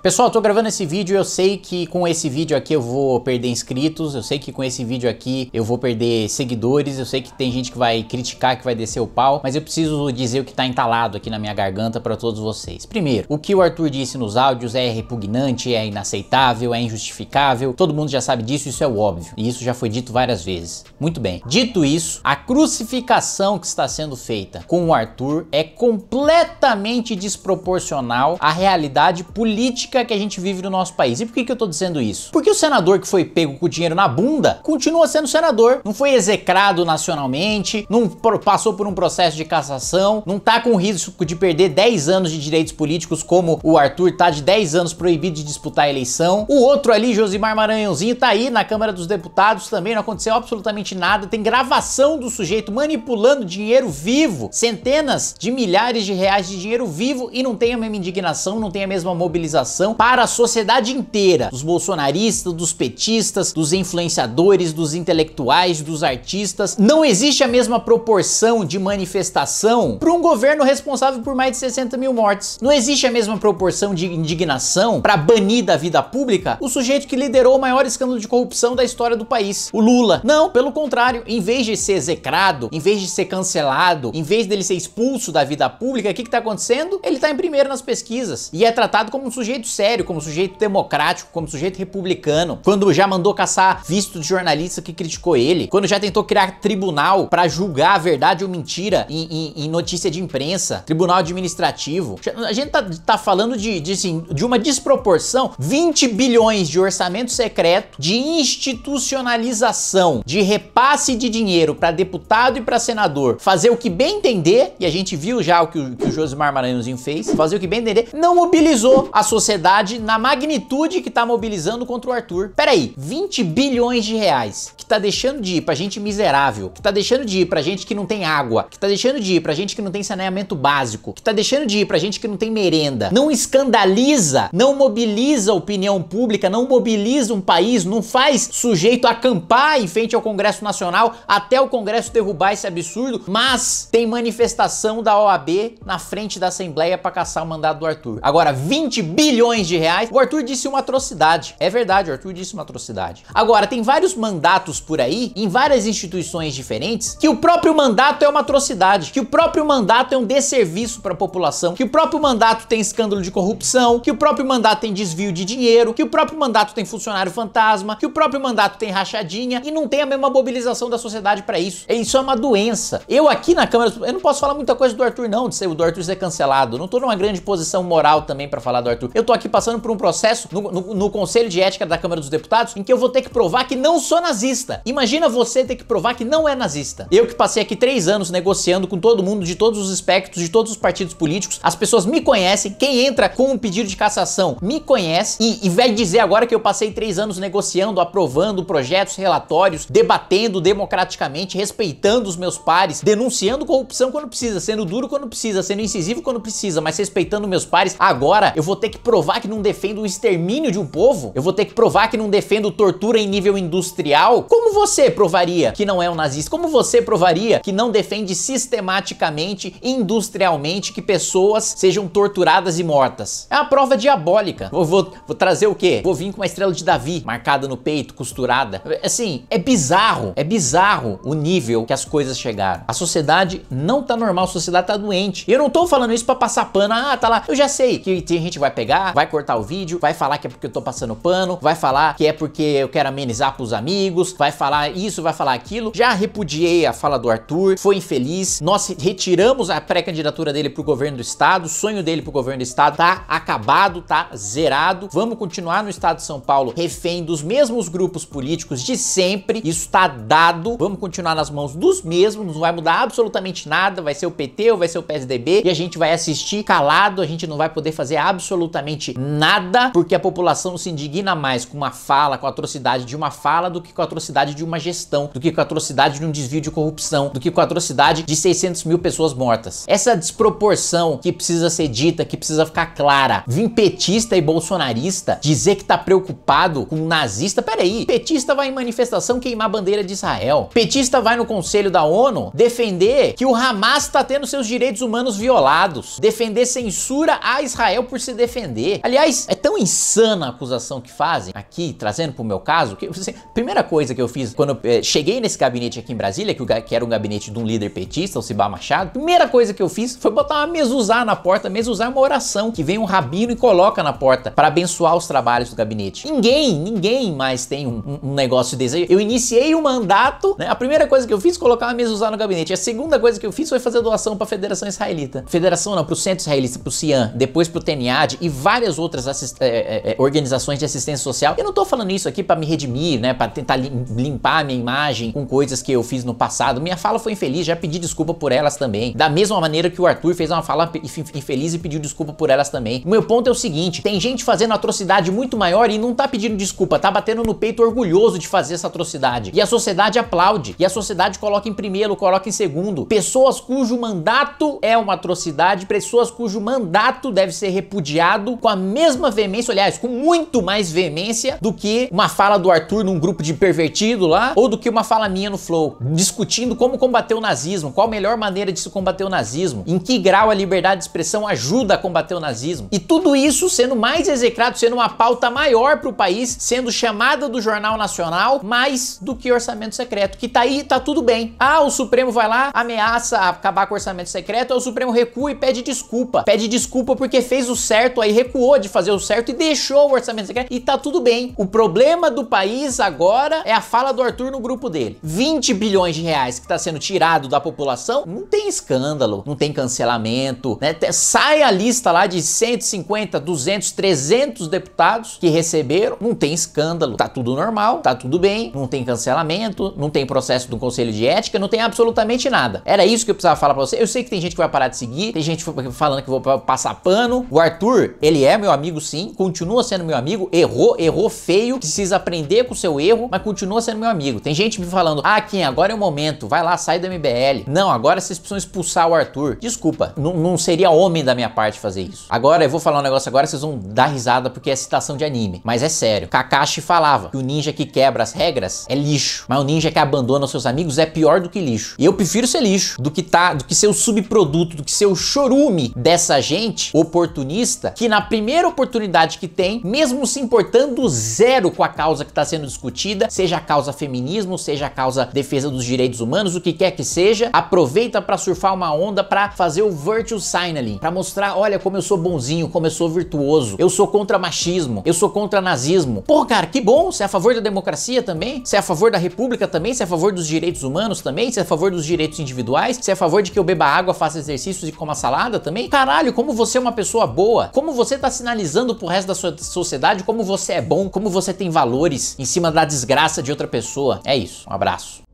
Pessoal, eu tô gravando esse vídeo, eu sei que com esse vídeo aqui eu vou perder inscritos, eu sei que com esse vídeo aqui eu vou perder seguidores, eu sei que tem gente que vai criticar, que vai descer o pau, mas eu preciso dizer o que tá entalado aqui na minha garganta para todos vocês. Primeiro, o que o Arthur disse nos áudios é repugnante, é inaceitável, é injustificável, todo mundo já sabe disso, isso é óbvio, e isso já foi dito várias vezes. Muito bem. Dito isso, a crucificação que está sendo feita com o Arthur é completamente desproporcional à realidade política que a gente vive no nosso país. E por que, que eu tô dizendo isso? Porque o senador que foi pego com o dinheiro na bunda continua sendo senador, não foi execrado nacionalmente, não passou por um processo de cassação, não tá com risco de perder 10 anos de direitos políticos, como o Arthur tá de 10 anos proibido de disputar a eleição. O outro ali, Josimar Maranhãozinho, tá aí na Câmara dos Deputados também, não aconteceu absolutamente nada. Tem gravação do sujeito manipulando dinheiro vivo, centenas de milhares de reais de dinheiro vivo e não tem a mesma indignação, não tem a mesma mobilização para a sociedade inteira, dos bolsonaristas, dos petistas, dos influenciadores, dos intelectuais, dos artistas. Não existe a mesma proporção de manifestação para um governo responsável por mais de 60 mil mortes. Não existe a mesma proporção de indignação para banir da vida pública o sujeito que liderou o maior escândalo de corrupção da história do país, o Lula. Não, pelo contrário, em vez de ser execrado, em vez de ser cancelado, em vez dele ser expulso da vida pública, o que, que tá acontecendo? Ele tá em primeiro nas pesquisas e é tratado como um sujeito sério como sujeito democrático, como sujeito republicano, quando já mandou caçar visto de jornalista que criticou ele, quando já tentou criar tribunal para julgar a verdade ou mentira em, em, em, notícia de imprensa, tribunal administrativo. A gente tá, tá falando de, de, assim, de uma desproporção, 20 bilhões de orçamento secreto, de institucionalização, de repasse de dinheiro para deputado e para senador, fazer o que bem entender, e a gente viu já o que o, que o Josimar Maranhãozinho fez, fazer o que bem entender, não mobilizou a sociedade sociedade na magnitude que tá mobilizando contra o Arthur. Peraí, 20 bilhões de reais que tá deixando de ir pra gente miserável, que tá deixando de ir pra gente que não tem água, que tá deixando de ir pra gente que não tem saneamento básico, que tá deixando de ir pra gente que não tem merenda. Não escandaliza, não mobiliza a opinião pública, não mobiliza um país, não faz sujeito acampar em frente ao Congresso Nacional até o Congresso derrubar esse absurdo, mas tem manifestação da OAB na frente da Assembleia para caçar o mandado do Arthur. Agora, 20 bilhões milhões de reais, o Arthur disse uma atrocidade. É verdade, o Arthur disse uma atrocidade. Agora, tem vários mandatos por aí, em várias instituições diferentes, que o próprio mandato é uma atrocidade, que o próprio mandato é um desserviço para a população, que o próprio mandato tem escândalo de corrupção, que o próprio mandato tem desvio de dinheiro, que o próprio mandato tem funcionário fantasma, que o próprio mandato tem rachadinha e não tem a mesma mobilização da sociedade para isso. É, isso é uma doença. Eu aqui na Câmara, eu não posso falar muita coisa do Arthur não, de ser o do Arthur ser cancelado. não tô numa grande posição moral também para falar do Arthur. Eu tô aqui passando por um processo no, no, no, Conselho de Ética da Câmara dos Deputados em que eu vou ter que provar que não sou nazista. Imagina você ter que provar que não é nazista. Eu que passei aqui três anos negociando com todo mundo de todos os espectros, de todos os partidos políticos, as pessoas me conhecem, quem entra com um pedido de cassação me conhece e, e vai dizer agora que eu passei três anos negociando, aprovando projetos, relatórios, debatendo democraticamente, respeitando os meus pares, denunciando corrupção quando precisa, sendo duro quando precisa, sendo incisivo quando precisa, mas respeitando meus pares, agora eu vou ter que provar provar que não defendo o extermínio de um povo? Eu vou ter que provar que não defendo tortura em nível industrial? Como você provaria que não é um nazista? Como você provaria que não defende sistematicamente, industrialmente, que pessoas sejam torturadas e mortas? É uma prova diabólica. Vou, vou, vou trazer o quê? Vou vir com uma estrela de Davi marcada no peito, costurada. Assim, é bizarro, é bizarro o nível que as coisas chegaram. A sociedade não tá normal, a sociedade tá doente. E eu não tô falando isso pra passar pano, ah, tá lá. Eu já sei que tem gente que vai pegar, vai cortar o vídeo, vai falar que é porque eu tô passando pano, vai falar que é porque eu quero amenizar pros amigos, vai falar isso, vai falar aquilo. Já repudiei a fala do Arthur, foi infeliz. Nós retiramos a pré-candidatura dele pro governo do estado, o sonho dele pro governo do estado tá acabado, tá zerado. Vamos continuar no estado de São Paulo refém dos mesmos grupos políticos de sempre. Isso tá dado. Vamos continuar nas mãos dos mesmos, não vai mudar absolutamente nada, vai ser o PT ou vai ser o PSDB e a gente vai assistir calado, a gente não vai poder fazer absolutamente absolutamente nada, porque a população se indigna mais com uma fala, com a atrocidade de uma fala, do que com a atrocidade de uma gestão, do que com a atrocidade de um desvio de corrupção, do que com a atrocidade de 600 mil pessoas mortas. Essa desproporção que precisa ser dita, que precisa ficar clara. Vim petista e bolsonarista dizer que tá preocupado com nazista, peraí, petista vai em manifestação queimar a bandeira de Israel. Petista vai no Conselho da ONU defender que o Hamas está tendo seus direitos humanos violados, defender censura a Israel por se defender quê. Aliás, é tão insana a acusação que fazem aqui, trazendo pro meu caso, que assim, primeira coisa que eu fiz quando eu, eh, é, cheguei nesse gabinete aqui em Brasília, que, que, era um gabinete de um líder petista, o Cibá Machado, primeira coisa que eu fiz foi botar uma mezuzá na porta, mezuzá é uma oração que vem um rabino e coloca na porta para abençoar os trabalhos do gabinete. Ninguém, ninguém mais tem um, um negócio desse. Eu iniciei o um mandato, né? A primeira coisa que eu fiz foi colocar uma mezuzá no gabinete. A segunda coisa que eu fiz foi fazer doação para a Federação Israelita. Federação não, pro Centro Israelita, pro CIAN, depois pro Teniad e vai várias outras é, é, é, organizações de assistência social. Eu não tô falando isso aqui para me redimir, né? Para tentar limpar minha imagem com coisas que eu fiz no passado. Minha fala foi infeliz, já pedi desculpa por elas também. Da mesma maneira que o Arthur fez uma fala infeliz e pediu desculpa por elas também. O meu ponto é o seguinte: tem gente fazendo atrocidade muito maior e não tá pedindo desculpa, tá batendo no peito orgulhoso de fazer essa atrocidade. E a sociedade aplaude, e a sociedade coloca em primeiro, coloca em segundo. Pessoas cujo mandato é uma atrocidade, pessoas cujo mandato deve ser repudiado com a mesma veemência, aliás, com muito mais veemência do que uma fala do Arthur num grupo de pervertido lá, ou do que uma fala minha no Flow, discutindo como combater o nazismo, qual a melhor maneira de se combater o nazismo, em que grau a liberdade de expressão ajuda a combater o nazismo. E tudo isso sendo mais execrado, sendo uma pauta maior para o país, sendo chamada do Jornal Nacional mais do que orçamento secreto, que tá aí, tá tudo bem. Ah, o Supremo vai lá, ameaça acabar com orçamento secreto, aí o Supremo recua e pede desculpa. Pede desculpa porque fez o certo aí recua recuou de fazer o certo e deixou o orçamento secreto e tá tudo bem. O problema do país agora é a fala do Arthur no grupo dele. 20 bilhões de reais que tá sendo tirado da população, não tem escândalo, não tem cancelamento, né? Sai a lista lá de 150, 200, 300 deputados que receberam, não tem escândalo, tá tudo normal, tá tudo bem, não tem cancelamento, não tem processo do conselho de ética, não tem absolutamente nada. Era isso que eu precisava falar pra você. Eu sei que tem gente que vai parar de seguir, tem gente falando que vou passar pano. O Arthur, ele é é meu amigo sim, continua sendo meu amigo, errou, errou feio, precisa aprender com o seu erro, mas continua sendo meu amigo. Tem gente me falando, ah, Kim, agora é o momento, vai lá, sai da MBL. Não, agora vocês precisam expulsar o Arthur. Desculpa, não seria homem da minha parte fazer isso. Agora, eu vou falar um negócio agora, vocês vão dar risada porque é citação de anime, mas é sério. Kakashi falava que o ninja que quebra as regras é lixo, mas o ninja que abandona os seus amigos é pior do que lixo. E eu prefiro ser lixo do que tá, do que ser o subproduto, do que ser o chorume dessa gente oportunista que na primeira primeira oportunidade que tem, mesmo se importando zero com a causa que está sendo discutida, seja a causa feminismo, seja a causa defesa dos direitos humanos, o que quer que seja, aproveita para surfar uma onda para fazer o virtual signaling, para mostrar, olha como eu sou bonzinho, como eu sou virtuoso, eu sou contra machismo, eu sou contra nazismo. Pô, cara, que bom, você é a favor da democracia também, você é a favor da república também, você é a favor dos direitos humanos também, você é a favor dos direitos individuais, você é a favor de que eu beba água, faça exercícios e coma salada também. Caralho, como você é uma pessoa boa, como você tá tá sinalizando pro resto da sua sociedade como você é bom, como você tem valores em cima da desgraça de outra pessoa. É isso. Um abraço.